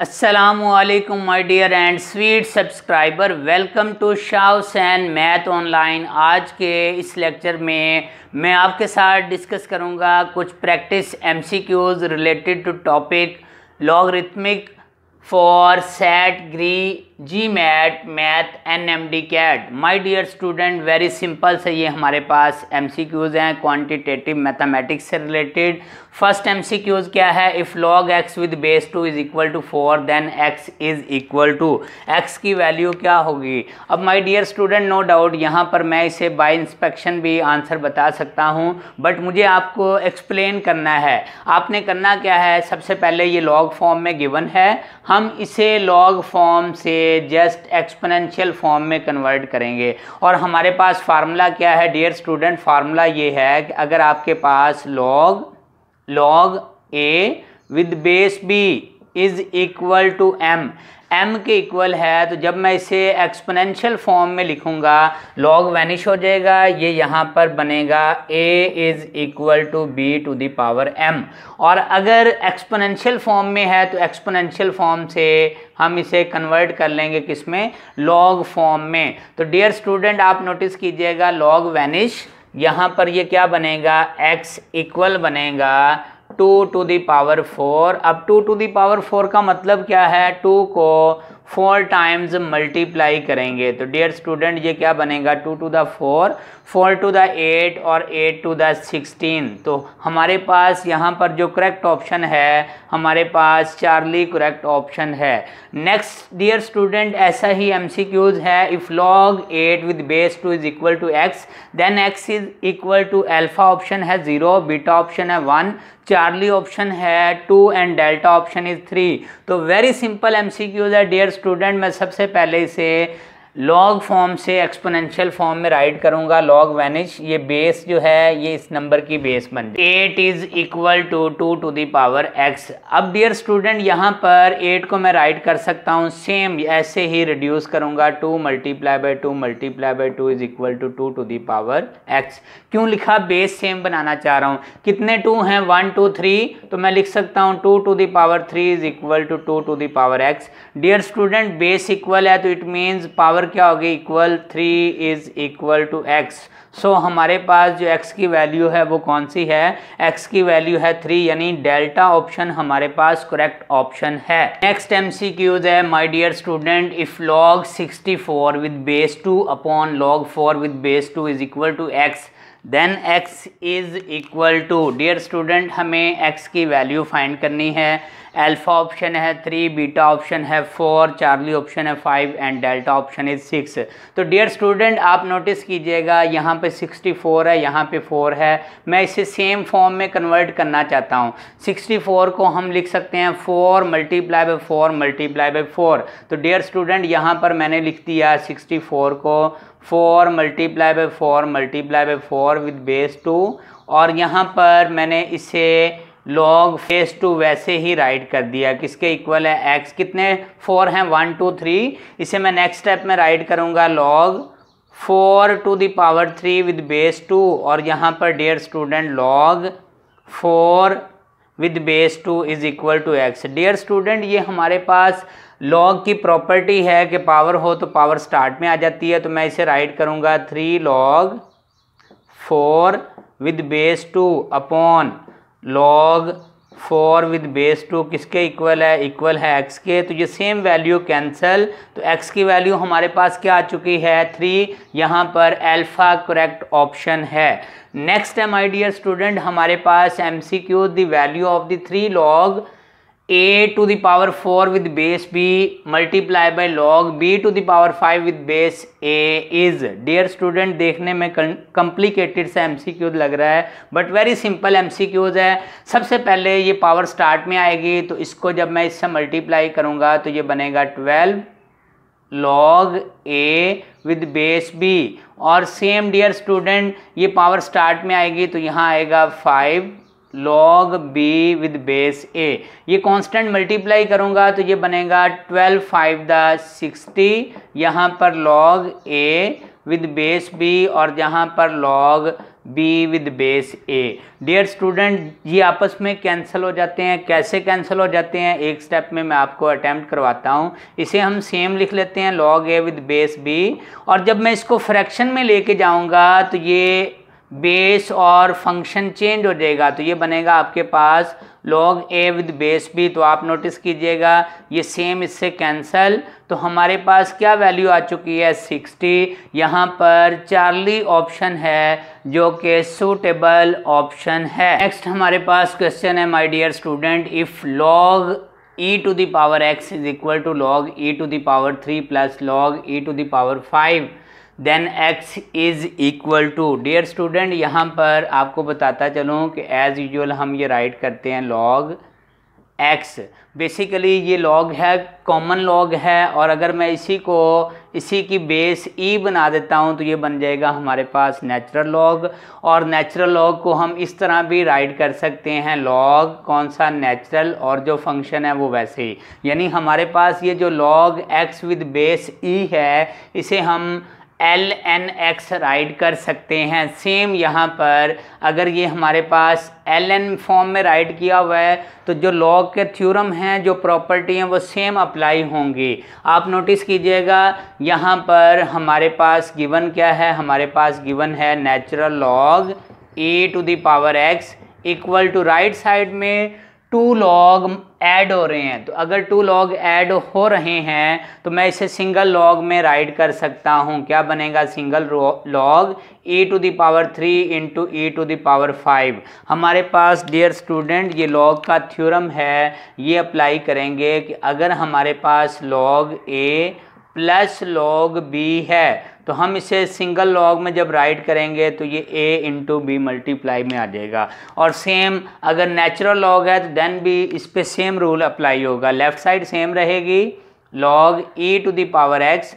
Aslam my dear and sweet subscriber welcome to Shah math online आज के इस लेक्चर में मैं आपके साथ डिस्कस करूँगा कुछ practice M C Qs related to topic arithmetic for SAT GRE GMAT math and MDCAT my dear student very simple से ये हमारे पास एम सी क्यूज़ हैं क्वान्टिटेटिव मैथामेटिक्स से related first M C Qs क्या है if log x with base two is equal to four then x is equal to x की value क्या होगी अब my dear student no doubt यहाँ पर मैं इसे बाई इंस्पेक्शन भी आंसर बता सकता हूँ बट मुझे आपको एक्सप्लेन करना है आपने करना क्या है सबसे पहले ये लॉग फॉर्म में गिवन है हम इसे लॉग फॉर्म से जस्ट एक्सपोनेंशियल फॉर्म में कन्वर्ट करेंगे और हमारे पास फार्मूला क्या है डियर स्टूडेंट फार्मूला ये है कि अगर आपके पास log log A with base B is equal to M M के इक्वल है तो जब मैं इसे एक्सपोनेंशियल फॉर्म में लिखूंगा लॉग वैनिश हो जाएगा ये यहाँ पर बनेगा A is equal to B to the power M और अगर एक्सपोनेंशियल फॉर्म में है तो एक्सपोनेंशियल फॉर्म से हम इसे कन्वर्ट कर लेंगे किस में लॉग फॉर्म में तो डियर स्टूडेंट आप नोटिस कीजिएगा लॉग वैनिश यहाँ पर ये क्या बनेगा एक्स इक्वल बनेगा two to the power four अब टू टू दावर फोर का मतलब क्या है टू को फोर टाइम्स मल्टीप्लाई करेंगे तो डियर स्टूडेंट ये क्या बनेगा two to the four four to the eight और एट टू द सिक्सटीन तो हमारे पास यहाँ पर जो करेक्ट ऑप्शन है हमारे पास चार्ली करेक्ट ऑप्शन है नेक्स्ट डियर स्टूडेंट ऐसा ही एम सी क्यूज़ है if log eight with base two is equal to X then x is equal to alpha option है ज़ीरो बीटा ऑप्शन है one Charlie option है two and delta option is three तो very simple M C Qs है dear student मैं सबसे पहले इसे log form से एक्सपोनेंशियल फॉर्म में राइट करूंगा लॉग वैनिश ये बेस जो है ये इस नंबर की बेस बन जाए eight is equal to two to the power power X अब डियर स्टूडेंट यहाँ पर एट को मैं राइट कर सकता हूँ सेम ऐसे ही रिड्यूस करूंगा two multiply by two multiply by two is equal to two to the power X क्यों लिखा बेस सेम बनाना चाह रहा हूँ कितने टू हैं वन टू थ्री तो मैं लिख सकता हूँ two to the power power three is equal to two to the power power X dear student base equal है तो इट मीन्स पावर पावर क्या होगी equal three is equal to X so हमारे पास जो एक्स की वैल्यू है वो कौन सी है एक्स की वैल्यू है थ्री यानी डेल्टा ऑप्शन हमारे पास करेक्ट ऑप्शन है नेक्स्ट एम सी क्यूज है my dear student if log sixty four with base two upon log four with base two is equal to X then x is equal to dear student हमें x की value find करनी है alpha option है three beta option है four Charlie option है five and delta option is six तो dear student आप notice कीजिएगा यहाँ पे सिक्सटी फोर है यहाँ पे फोर है मैं इसे सेम फॉर्म में कन्वर्ट करना चाहता हूँ सिक्सटी फोर को हम लिख सकते हैं four multiply by four multiply by four तो डियर स्टूडेंट यहाँ पर मैंने लिख दिया सिक्सटी फोर को four multiply by four multiply by four with base two और यहाँ पर मैंने इसे लॉग फेस टू वैसे ही राइट कर दिया किसके इक्वल है एक्स कितने फोर हैं वन टू थ्री इसे मैं नेक्स्ट स्टेप में राइट करूँगा log four to the power three with base two और यहाँ पर dear student log four with base two is equal to X dear student ये हमारे पास लॉग की प्रॉपर्टी है कि पावर हो तो पावर स्टार्ट में आ जाती है तो मैं इसे राइट करूँगा three log four with base two upon log four with base to किसके इक्वल है इक्वल है एक्स के तो ये सेम वैल्यू कैंसिल तो एक्स की वैल्यू हमारे पास क्या आ चुकी है थ्री यहाँ पर अल्फा करेक्ट ऑप्शन है next time I dear student हमारे पास M C Q the value of the three log a to the power four with base B multiply by log B to the power 5 with base a is dear देखने में complicated सा M लग रहा है but very simple M है सबसे पहले ये पावर स्टार्ट में आएगी तो इसको जब मैं इससे मल्टीप्लाई करूँगा तो ये बनेगा twelve log A with base B और सेम डियर स्टूडेंट ये पावर स्टार्ट में आएगी तो यहाँ आएगा five log B with base A ये कांस्टेंट मल्टीप्लाई करूँगा तो ये बनेगा ट्वेल्व फाइव द सिक्सटी यहाँ पर log A with base B और यहाँ पर log B with base A dear student ये आपस में कैंसिल हो जाते हैं कैसे कैंसिल हो जाते हैं एक स्टेप में मैं आपको अटैम्प्ट करवाता हूँ इसे हम सेम लिख लेते हैं log A with base B और जब मैं इसको फ्रैक्शन में लेके जाऊँगा तो ये बेस और फंक्शन चेंज हो जाएगा तो ये बनेगा आपके पास लॉग ए विद बेस भी तो आप नोटिस कीजिएगा ये सेम इससे कैंसल तो हमारे पास क्या वैल्यू आ चुकी है सिक्सटी यहाँ पर चार्ली ऑप्शन है जो कि सूटेबल ऑप्शन है नेक्स्ट हमारे पास क्वेश्चन है my dear student if log e to the power x x equal to log log e the power three plus log plus to e five then x is equal to dear student यहाँ पर आपको बताता चलूँ कि as usual हम ये write करते हैं लॉग एक्स बेसिकली ये लॉग है कॉमन लॉग है और अगर मैं इसी को इसी की बेस ई e बना देता हूँ तो ये बन जाएगा हमारे पास नेचुरल लॉग और नेचुरल लॉग को हम इस तरह भी राइट कर सकते हैं लॉग कौन सा नेचुरल और जो फंक्शन है वो वैसे ही यानी हमारे पास ये जो log x with base e है इसे हम एल एन एक्स राइड कर सकते हैं सेम यहाँ पर अगर ये हमारे पास एल एन फॉर्म में राइड किया हुआ है तो जो लॉग के थ्योरम हैं जो प्रॉपर्टी हैं वो सेम अप्लाई होंगी आप नोटिस कीजिएगा यहाँ पर हमारे पास गिवन क्या है हमारे पास गिवन है natural log a to the power x equal to right side में टू लॉग ऐड हो रहे हैं तो अगर टू लॉग ऐड हो रहे हैं तो मैं इसे सिंगल लॉग में राइड कर सकता हूँ क्या बनेगा single log e to the power three into e to the power five हमारे पास डियर स्टूडेंट ये लॉग का थ्योरम है ये अप्लाई करेंगे कि अगर हमारे पास log a plus log b है तो हम इसे सिंगल लॉग में जब राइट करेंगे तो ये ए इंटू बी मल्टीप्लाई में आ जाएगा और सेम अगर नेचुरल लॉग है तो देन भी इस पर सेम रूल अप्लाई होगा लेफ्ट साइड सेम रहेगी log e to the power x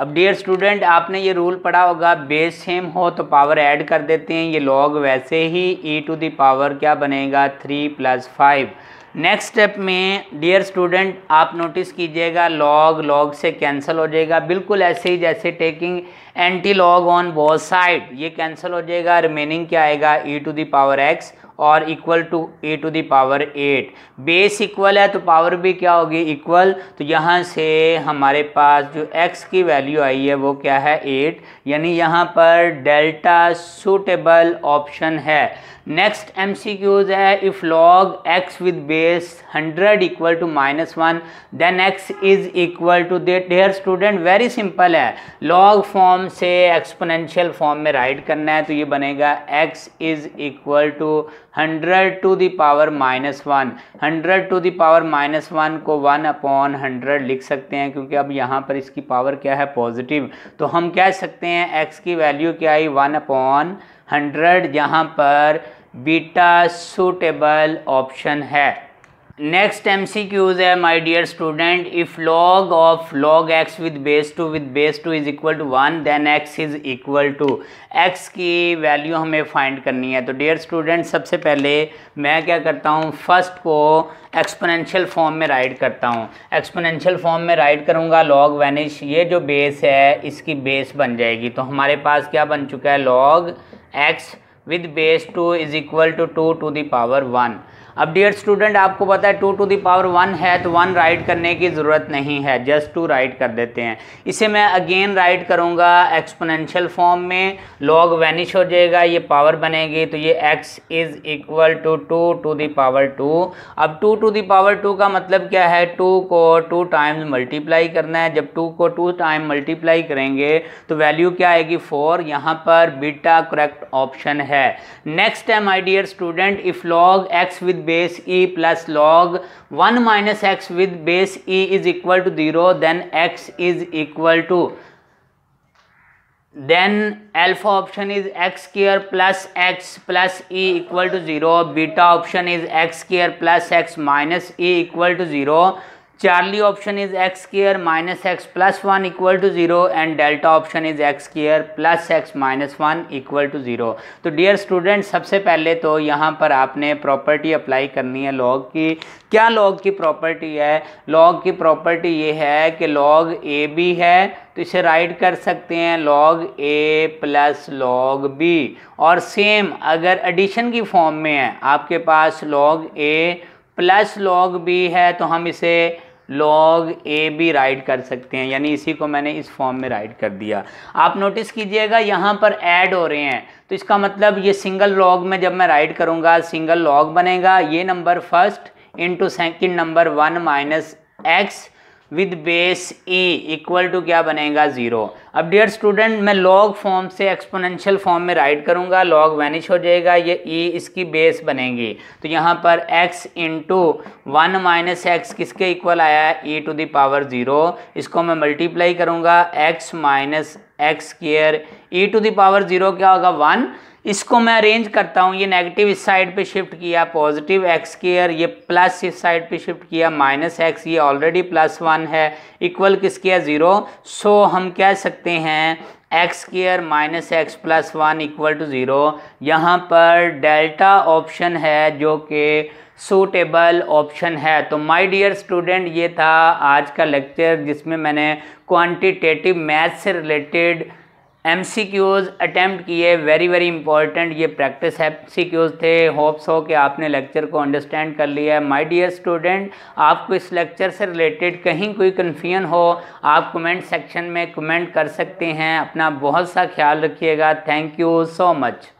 अब डियर स्टूडेंट आपने ये रूल पढ़ा होगा बेस सेम हो तो पावर ऐड कर देते हैं ये लॉग वैसे ही ई टू दावर क्या बनेगा three plus five next step में डियर स्टूडेंट आप नोटिस कीजिएगा लॉग लॉग से कैंसिल हो जाएगा बिल्कुल ऐसे ही जैसे taking anti log on both side ये कैंसिल हो जाएगा रिमेनिंग क्या आएगा e to the power x और equal to e to the power eight base equal है तो पावर भी क्या होगी इक्वल तो यहाँ से हमारे पास जो एक्स की वैल्यू आई है वो क्या है एट यानी यहाँ पर डेल्टा सूटेबल ऑप्शन है नेक्स्ट एम सी क्यूज है if log x with base hundred equal to minus one then x is equal to the dear student very simple है लॉग फॉर्म से एक्सपोनेंशियल फॉर्म में write करना है तो ये बनेगा x is equal to hundred to the power minus one hundred to the power minus one को one upon hundred लिख सकते हैं क्योंकि अब यहाँ पर इसकी पावर क्या है पॉजिटिव तो हम कह सकते हैं एक्स की वैल्यू क्या आई वन अपॉन हंड्रेड यहाँ पर बीटा सूटेबल ऑप्शन है नेक्स्ट एम सी क्यूज है my dear student if log of log x with base two with base two is equal to one then x is equal to x की value हमें find करनी है तो dear student सबसे पहले मैं क्या करता हूँ फर्स्ट को एक्सपोनेंशियल फॉर्म में राइट करता हूँ एक्सपोनेंशियल फॉर्म में राइट करूँगा लॉग वैनिश ये जो बेस है इसकी बेस बन जाएगी तो हमारे पास क्या बन चुका है log x with base two is equal to two to the power one अब डियर स्टूडेंट आपको पता है two to the power one है तो वन राइट करने की ज़रूरत नहीं है जस्ट टू राइट कर देते हैं इसे मैं अगेन राइट करूँगा एक्सपोनेंशियल फॉर्म में लॉग वैनिश हो जाएगा ये पावर बनेगी तो ये x is equal to two to the power two अब two to the power two का मतलब क्या है टू को टू टाइम्स मल्टीप्लाई करना है जब टू को टू टाइम मल्टीप्लाई करेंगे तो वैल्यू क्या आएगी फोर यहाँ पर बीटा करेक्ट ऑप्शन है है नेक्स्ट है my dear student if log x with base e plus log one minus x with base e is equal to zero then x is equal to then alpha option is x square plus x plus e equal to zero beta option is x square plus x minus e equal to zero charlie option is x square minus x plus one equal to zero and delta option is x square plus x minus one equal to zero तो dear student सबसे पहले तो यहाँ पर आपने property apply करनी है log की क्या लॉग की प्रॉपर्टी है लॉग की प्रॉपर्टी ये है कि लॉग ए बी है तो इसे राइट कर सकते हैं log a plus log b और सेम अगर एडिशन की फॉर्म में है आपके पास log a plus log b है तो हम इसे लॉग ए भी राइट कर सकते हैं यानी इसी को मैंने इस फॉर्म में राइट कर दिया आप नोटिस कीजिएगा यहाँ पर ऐड हो रहे हैं तो इसका मतलब ये सिंगल लॉग में जब मैं राइट करूँगा सिंगल लॉग बनेगा ये number first into second number one minus x with base e equal to क्या बनेगा ज़ीरो अब डियर स्टूडेंट मैं लॉग फॉर्म से एक्सपोनेंशियल फॉर्म में राइट करूंगा लॉग वैनिश हो जाएगा ये ई e इसकी बेस बनेगी तो यहाँ पर x into one minus x किसके इक्वल आया है ई टू दावर ज़ीरो इसको मैं मल्टीप्लाई करूंगा x minus x square e to the power zero क्या होगा वन इसको मैं अरेंज करता हूँ ये नेगेटिव इस साइड पे शिफ्ट किया पॉजिटिव एक्स केयर ये प्लस इस साइड पे शिफ्ट किया माइनस एक्स ये ऑलरेडी प्लस वन है इक्वल किस किया ज़ीरो सो हम कह सकते हैं x square minus x plus one equal to zero यहाँ पर डेल्टा ऑप्शन है जो कि सूटेबल ऑप्शन है तो माय डियर स्टूडेंट ये था आज का लेक्चर जिसमें मैंने क्वांटिटेटिव मैथ से related M C Qs attempt किए वेरी वेरी इंपॉर्टेंट ये प्रैक्टिस एम सी क्यूज़ थे होप्स हो कि आपने लेक्चर को अंडरस्टैंड कर लिया है माई डियर स्टूडेंट आपको इस लेक्चर से रिलेटेड कहीं कोई कन्फ्यूजन हो आप कमेंट सेक्शन में कमेंट कर सकते हैं अपना बहुत सा ख्याल रखिएगा थैंक यू सो मच